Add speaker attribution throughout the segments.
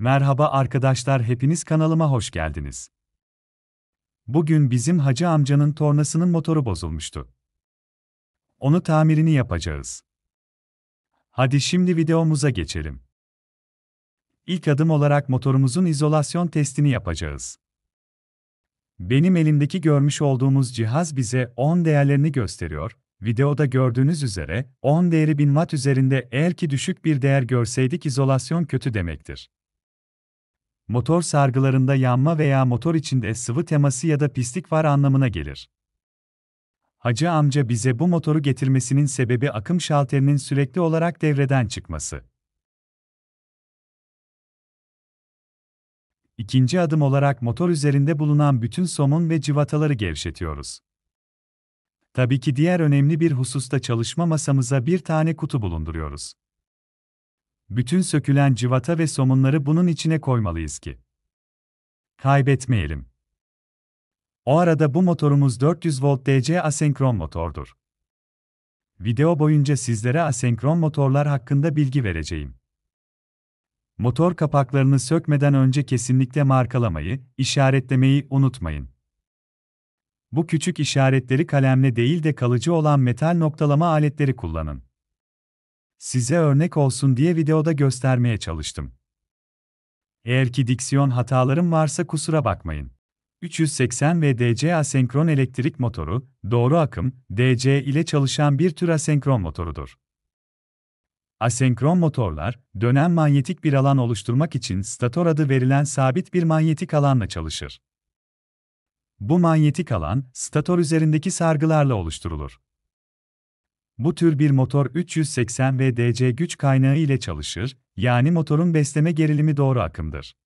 Speaker 1: Merhaba arkadaşlar hepiniz kanalıma hoş geldiniz. Bugün bizim hacı amcanın tornasının motoru bozulmuştu. Onu tamirini yapacağız. Hadi şimdi videomuza geçelim. İlk adım olarak motorumuzun izolasyon testini yapacağız. Benim elimdeki görmüş olduğumuz cihaz bize 10 değerlerini gösteriyor. Videoda gördüğünüz üzere 10 değeri 1000 watt üzerinde eğer ki düşük bir değer görseydik izolasyon kötü demektir motor sargılarında yanma veya motor içinde sıvı teması ya da pislik var anlamına gelir. Hacı amca bize bu motoru getirmesinin sebebi akım şalterinin sürekli olarak devreden çıkması. İkinci adım olarak motor üzerinde bulunan bütün somun ve civataları gevşetiyoruz. Tabii ki diğer önemli bir hususta çalışma masamıza bir tane kutu bulunduruyoruz bütün sökülen civata ve somunları bunun içine koymalıyız ki. Kaybetmeyelim. O arada bu motorumuz 400 volt DC asenkron motordur. Video boyunca sizlere asenkron motorlar hakkında bilgi vereceğim. Motor kapaklarını sökmeden önce kesinlikle markalamayı, işaretlemeyi unutmayın. Bu küçük işaretleri kalemle değil de kalıcı olan metal noktalama aletleri kullanın. Size örnek olsun diye videoda göstermeye çalıştım. Eğer ki diksiyon hatalarım varsa kusura bakmayın. 380 ve DC asenkron elektrik motoru, doğru akım, DC ile çalışan bir tür asenkron motorudur. Asenkron motorlar, dönem manyetik bir alan oluşturmak için stator adı verilen sabit bir manyetik alanla çalışır. Bu manyetik alan, stator üzerindeki sargılarla oluşturulur. Bu tür bir motor 380 VDC güç kaynağı ile çalışır, yani motorun besleme gerilimi doğru akımdır.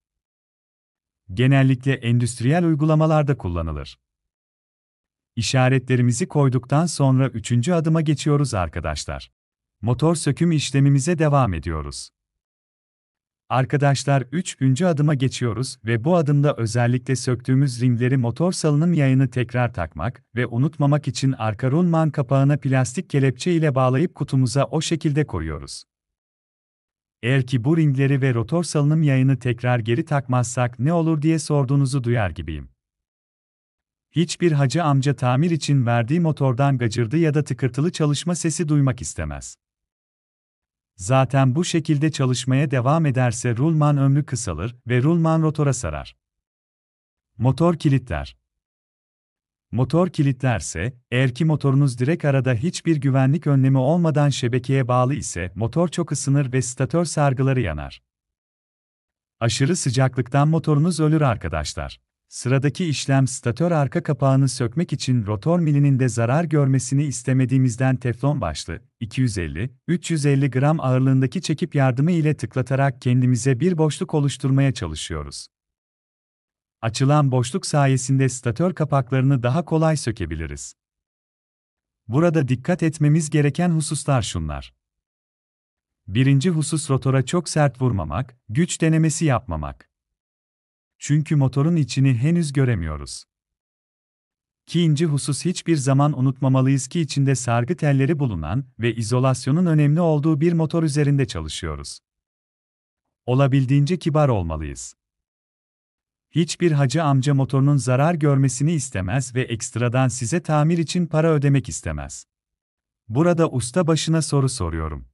Speaker 1: Genellikle endüstriyel uygulamalarda kullanılır. İşaretlerimizi koyduktan sonra üçüncü adıma geçiyoruz arkadaşlar. Motor söküm işlemimize devam ediyoruz. Arkadaşlar 3. adıma geçiyoruz ve bu adımda özellikle söktüğümüz rimleri motor salınım yayını tekrar takmak ve unutmamak için arka rulman kapağına plastik kelepçe ile bağlayıp kutumuza o şekilde koyuyoruz. Eğer ki bu ringleri ve rotor salınım yayını tekrar geri takmazsak ne olur diye sorduğunuzu duyar gibiyim. Hiçbir hacı amca tamir için verdiği motordan gacırdı ya da tıkırtılı çalışma sesi duymak istemez. Zaten bu şekilde çalışmaya devam ederse rulman ömrü kısalır ve rulman rotora sarar. Motor kilitler. Motor kilitlerse, eğer ki motorunuz direkt arada hiçbir güvenlik önlemi olmadan şebekeye bağlı ise motor çok ısınır ve statör sargıları yanar. Aşırı sıcaklıktan motorunuz ölür arkadaşlar. Sıradaki işlem statör arka kapağını sökmek için rotor milinin de zarar görmesini istemediğimizden teflon başlı, 250-350 gram ağırlığındaki çekip yardımı ile tıklatarak kendimize bir boşluk oluşturmaya çalışıyoruz. Açılan boşluk sayesinde statör kapaklarını daha kolay sökebiliriz. Burada dikkat etmemiz gereken hususlar şunlar. Birinci husus rotora çok sert vurmamak, güç denemesi yapmamak. Çünkü motorun içini henüz göremiyoruz. İkinci husus hiçbir zaman unutmamalıyız ki içinde sargı telleri bulunan ve izolasyonun önemli olduğu bir motor üzerinde çalışıyoruz. Olabildiğince kibar olmalıyız. Hiçbir hacı amca motorunun zarar görmesini istemez ve ekstradan size tamir için para ödemek istemez. Burada usta başına soru soruyorum.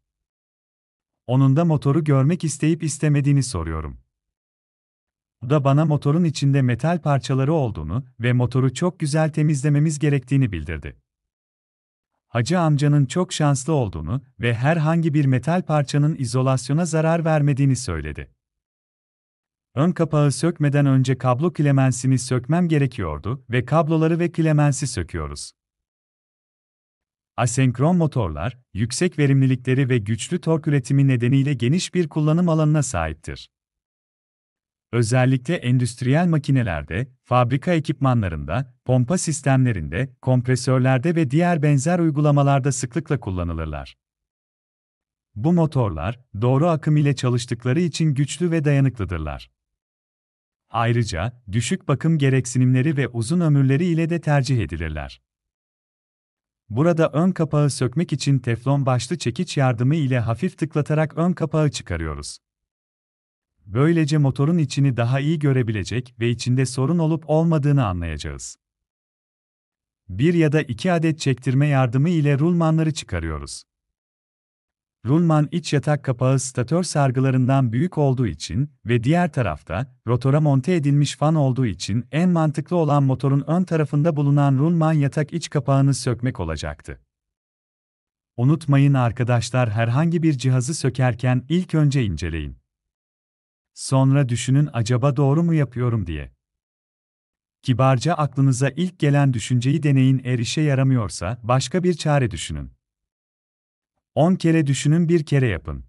Speaker 1: Onun da motoru görmek isteyip istemediğini soruyorum. Bu da bana motorun içinde metal parçaları olduğunu ve motoru çok güzel temizlememiz gerektiğini bildirdi. Hacı amcanın çok şanslı olduğunu ve herhangi bir metal parçanın izolasyona zarar vermediğini söyledi. Ön kapağı sökmeden önce kablo klemensini sökmem gerekiyordu ve kabloları ve klemensi söküyoruz. Asenkron motorlar, yüksek verimlilikleri ve güçlü tork üretimi nedeniyle geniş bir kullanım alanına sahiptir. Özellikle endüstriyel makinelerde, fabrika ekipmanlarında, pompa sistemlerinde, kompresörlerde ve diğer benzer uygulamalarda sıklıkla kullanılırlar. Bu motorlar, doğru akım ile çalıştıkları için güçlü ve dayanıklıdırlar. Ayrıca, düşük bakım gereksinimleri ve uzun ömürleri ile de tercih edilirler. Burada ön kapağı sökmek için teflon başlı çekiç yardımı ile hafif tıklatarak ön kapağı çıkarıyoruz. Böylece motorun içini daha iyi görebilecek ve içinde sorun olup olmadığını anlayacağız. Bir ya da iki adet çektirme yardımı ile rulmanları çıkarıyoruz. Rulman iç yatak kapağı statör sargılarından büyük olduğu için ve diğer tarafta rotora monte edilmiş fan olduğu için en mantıklı olan motorun ön tarafında bulunan rulman yatak iç kapağını sökmek olacaktı. Unutmayın arkadaşlar herhangi bir cihazı sökerken ilk önce inceleyin. Sonra düşünün acaba doğru mu yapıyorum diye. Kibarca aklınıza ilk gelen düşünceyi deneyin eğer işe yaramıyorsa başka bir çare düşünün. 10 kere düşünün bir kere yapın.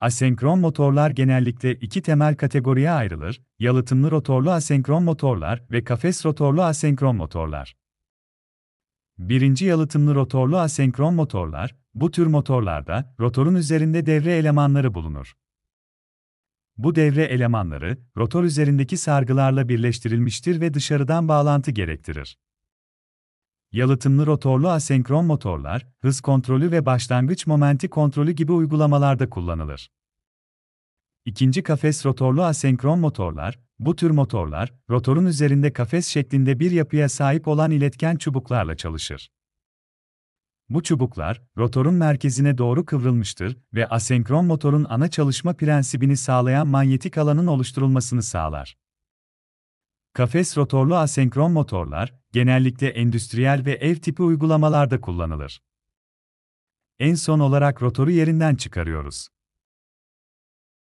Speaker 1: Asenkron motorlar genellikle iki temel kategoriye ayrılır, yalıtımlı rotorlu asenkron motorlar ve kafes rotorlu asenkron motorlar. Birinci yalıtımlı rotorlu asenkron motorlar, bu tür motorlarda rotorun üzerinde devre elemanları bulunur. Bu devre elemanları, rotor üzerindeki sargılarla birleştirilmiştir ve dışarıdan bağlantı gerektirir. Yalıtımlı rotorlu asenkron motorlar, hız kontrolü ve başlangıç momenti kontrolü gibi uygulamalarda kullanılır. İkinci kafes rotorlu asenkron motorlar, bu tür motorlar, rotorun üzerinde kafes şeklinde bir yapıya sahip olan iletken çubuklarla çalışır. Bu çubuklar, rotorun merkezine doğru kıvrılmıştır ve asenkron motorun ana çalışma prensibini sağlayan manyetik alanın oluşturulmasını sağlar. Kafes rotorlu asenkron motorlar, genellikle endüstriyel ve ev tipi uygulamalarda kullanılır. En son olarak rotoru yerinden çıkarıyoruz.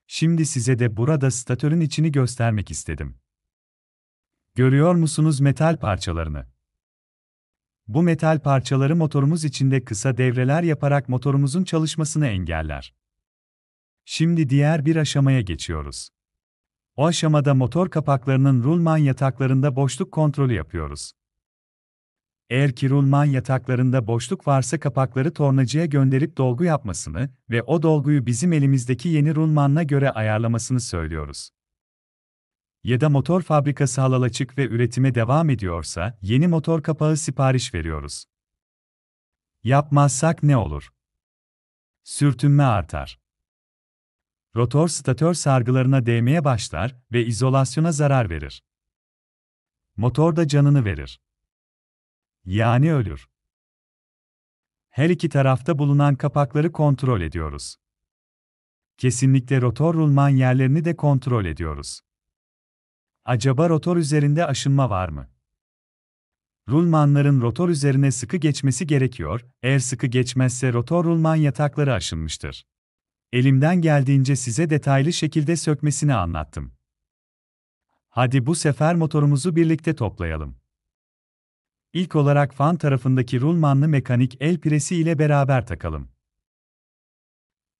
Speaker 1: Şimdi size de burada statörün içini göstermek istedim. Görüyor musunuz metal parçalarını? Bu metal parçaları motorumuz içinde kısa devreler yaparak motorumuzun çalışmasını engeller. Şimdi diğer bir aşamaya geçiyoruz. O aşamada motor kapaklarının rulman yataklarında boşluk kontrolü yapıyoruz. Eğer ki rulman yataklarında boşluk varsa kapakları tornacıya gönderip dolgu yapmasını ve o dolguyu bizim elimizdeki yeni rulmanla göre ayarlamasını söylüyoruz ya da motor fabrikası halal açık ve üretime devam ediyorsa, yeni motor kapağı sipariş veriyoruz. Yapmazsak ne olur? Sürtünme artar. Rotor statör sargılarına değmeye başlar ve izolasyona zarar verir. Motor da canını verir. Yani ölür. Her iki tarafta bulunan kapakları kontrol ediyoruz. Kesinlikle rotor rulman yerlerini de kontrol ediyoruz. Acaba rotor üzerinde aşınma var mı? Rulmanların rotor üzerine sıkı geçmesi gerekiyor, eğer sıkı geçmezse rotor rulman yatakları aşınmıştır. Elimden geldiğince size detaylı şekilde sökmesini anlattım. Hadi bu sefer motorumuzu birlikte toplayalım. İlk olarak fan tarafındaki rulmanlı mekanik el piresi ile beraber takalım.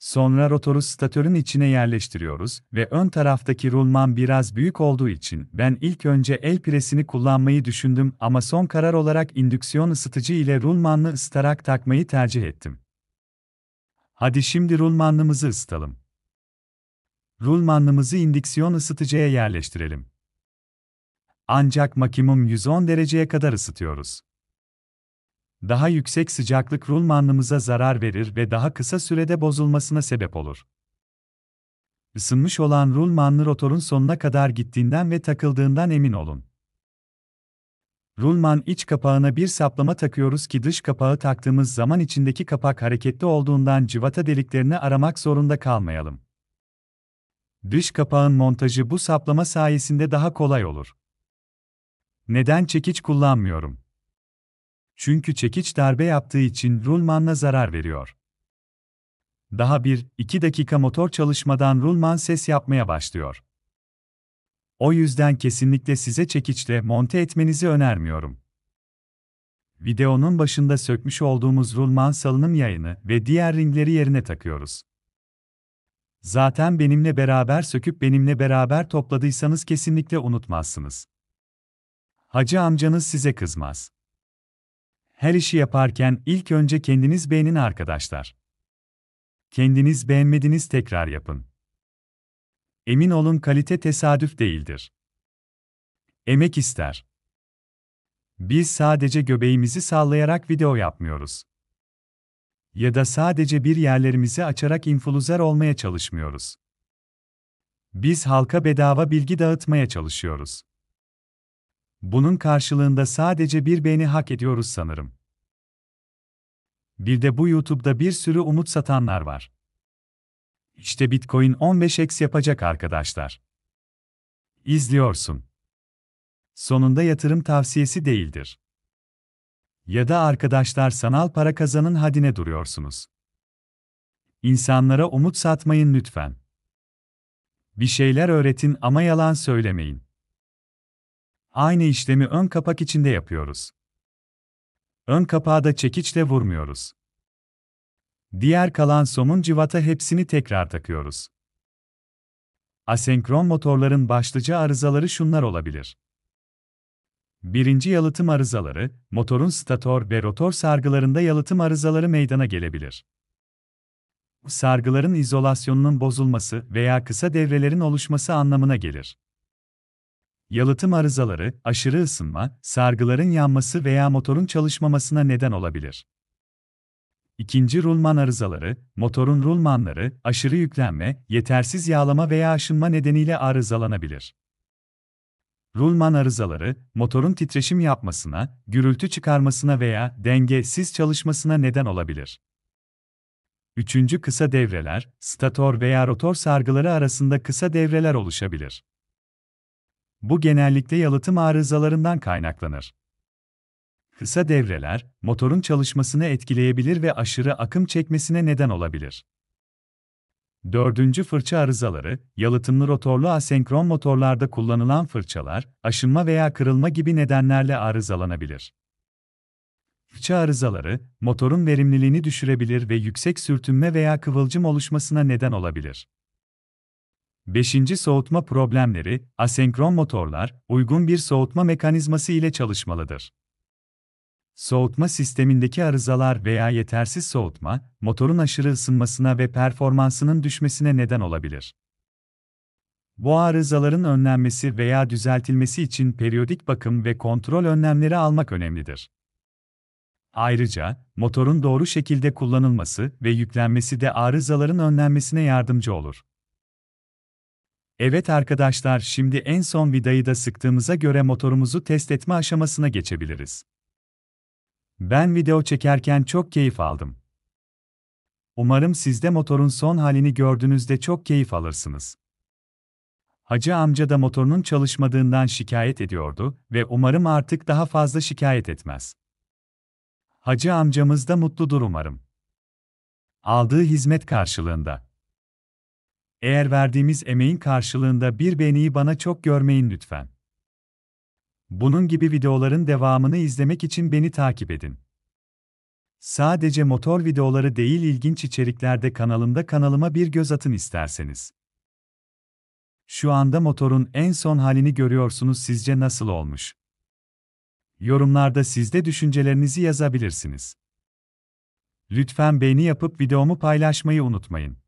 Speaker 1: Sonra rotoru statörün içine yerleştiriyoruz ve ön taraftaki rulman biraz büyük olduğu için ben ilk önce el presini kullanmayı düşündüm ama son karar olarak indüksiyon ısıtıcı ile rulmanlı ısıtarak takmayı tercih ettim. Hadi şimdi rulmanlımızı ısıtalım. Rulmanlımızı indüksiyon ısıtıcıya yerleştirelim. Ancak maksimum 110 dereceye kadar ısıtıyoruz. Daha yüksek sıcaklık rulmanlımıza zarar verir ve daha kısa sürede bozulmasına sebep olur. Isınmış olan rulmanlı rotorun sonuna kadar gittiğinden ve takıldığından emin olun. Rulman iç kapağına bir saplama takıyoruz ki dış kapağı taktığımız zaman içindeki kapak hareketli olduğundan civata deliklerini aramak zorunda kalmayalım. Dış kapağın montajı bu saplama sayesinde daha kolay olur. Neden çekiç kullanmıyorum? Çünkü çekiç darbe yaptığı için rulmanla zarar veriyor. Daha bir iki dakika motor çalışmadan rulman ses yapmaya başlıyor. O yüzden kesinlikle size çekiçle monte etmenizi önermiyorum. Videonun başında sökmüş olduğumuz rulman salınım yayını ve diğer ringleri yerine takıyoruz. Zaten benimle beraber söküp benimle beraber topladıysanız kesinlikle unutmazsınız. Hacı amcanız size kızmaz her işi yaparken ilk önce kendiniz beğenin arkadaşlar. Kendiniz beğenmediniz tekrar yapın. Emin olun kalite tesadüf değildir. Emek ister. Biz sadece göbeğimizi sallayarak video yapmıyoruz. Ya da sadece bir yerlerimizi açarak influencer olmaya çalışmıyoruz. Biz halka bedava bilgi dağıtmaya çalışıyoruz. Bunun karşılığında sadece bir beğeni hak ediyoruz sanırım. Bir de bu YouTube'da bir sürü umut satanlar var. İşte Bitcoin 15x yapacak arkadaşlar. İzliyorsun. Sonunda yatırım tavsiyesi değildir. Ya da arkadaşlar sanal para kazanın hadine duruyorsunuz. İnsanlara umut satmayın lütfen. Bir şeyler öğretin ama yalan söylemeyin. Aynı işlemi ön kapak içinde yapıyoruz. Ön kapağı da çekiçle vurmuyoruz. Diğer kalan somun civata hepsini tekrar takıyoruz. Asenkron motorların başlıca arızaları şunlar olabilir. Birinci yalıtım arızaları, motorun stator ve rotor sargılarında yalıtım arızaları meydana gelebilir. Sargıların izolasyonunun bozulması veya kısa devrelerin oluşması anlamına gelir. Yalıtım arızaları, aşırı ısınma, sargıların yanması veya motorun çalışmamasına neden olabilir. İkinci rulman arızaları, motorun rulmanları, aşırı yüklenme, yetersiz yağlama veya aşınma nedeniyle arızalanabilir. Rulman arızaları, motorun titreşim yapmasına, gürültü çıkarmasına veya dengesiz çalışmasına neden olabilir. Üçüncü kısa devreler, stator veya rotor sargıları arasında kısa devreler oluşabilir. Bu genellikle yalıtım arızalarından kaynaklanır. Kısa devreler, motorun çalışmasını etkileyebilir ve aşırı akım çekmesine neden olabilir. Dördüncü fırça arızaları, yalıtımlı rotorlu asenkron motorlarda kullanılan fırçalar, aşınma veya kırılma gibi nedenlerle arızalanabilir. Fırça arızaları, motorun verimliliğini düşürebilir ve yüksek sürtünme veya kıvılcım oluşmasına neden olabilir. 5. Soğutma problemleri, asenkron motorlar, uygun bir soğutma mekanizması ile çalışmalıdır. Soğutma sistemindeki arızalar veya yetersiz soğutma, motorun aşırı ısınmasına ve performansının düşmesine neden olabilir. Bu arızaların önlenmesi veya düzeltilmesi için periyodik bakım ve kontrol önlemleri almak önemlidir. Ayrıca, motorun doğru şekilde kullanılması ve yüklenmesi de arızaların önlenmesine yardımcı olur. Evet arkadaşlar şimdi en son vidayı da sıktığımıza göre motorumuzu test etme aşamasına geçebiliriz. Ben video çekerken çok keyif aldım. Umarım siz de motorun son halini gördüğünüzde çok keyif alırsınız. Hacı amca da motorunun çalışmadığından şikayet ediyordu ve umarım artık daha fazla şikayet etmez. Hacı amcamız da mutludur umarım. Aldığı hizmet karşılığında. Eğer verdiğimiz emeğin karşılığında bir beğeniyi bana çok görmeyin lütfen. Bunun gibi videoların devamını izlemek için beni takip edin. Sadece motor videoları değil ilginç içeriklerde kanalımda kanalıma bir göz atın isterseniz. Şu anda motorun en son halini görüyorsunuz sizce nasıl olmuş? Yorumlarda sizde düşüncelerinizi yazabilirsiniz. Lütfen beğeni yapıp videomu paylaşmayı unutmayın.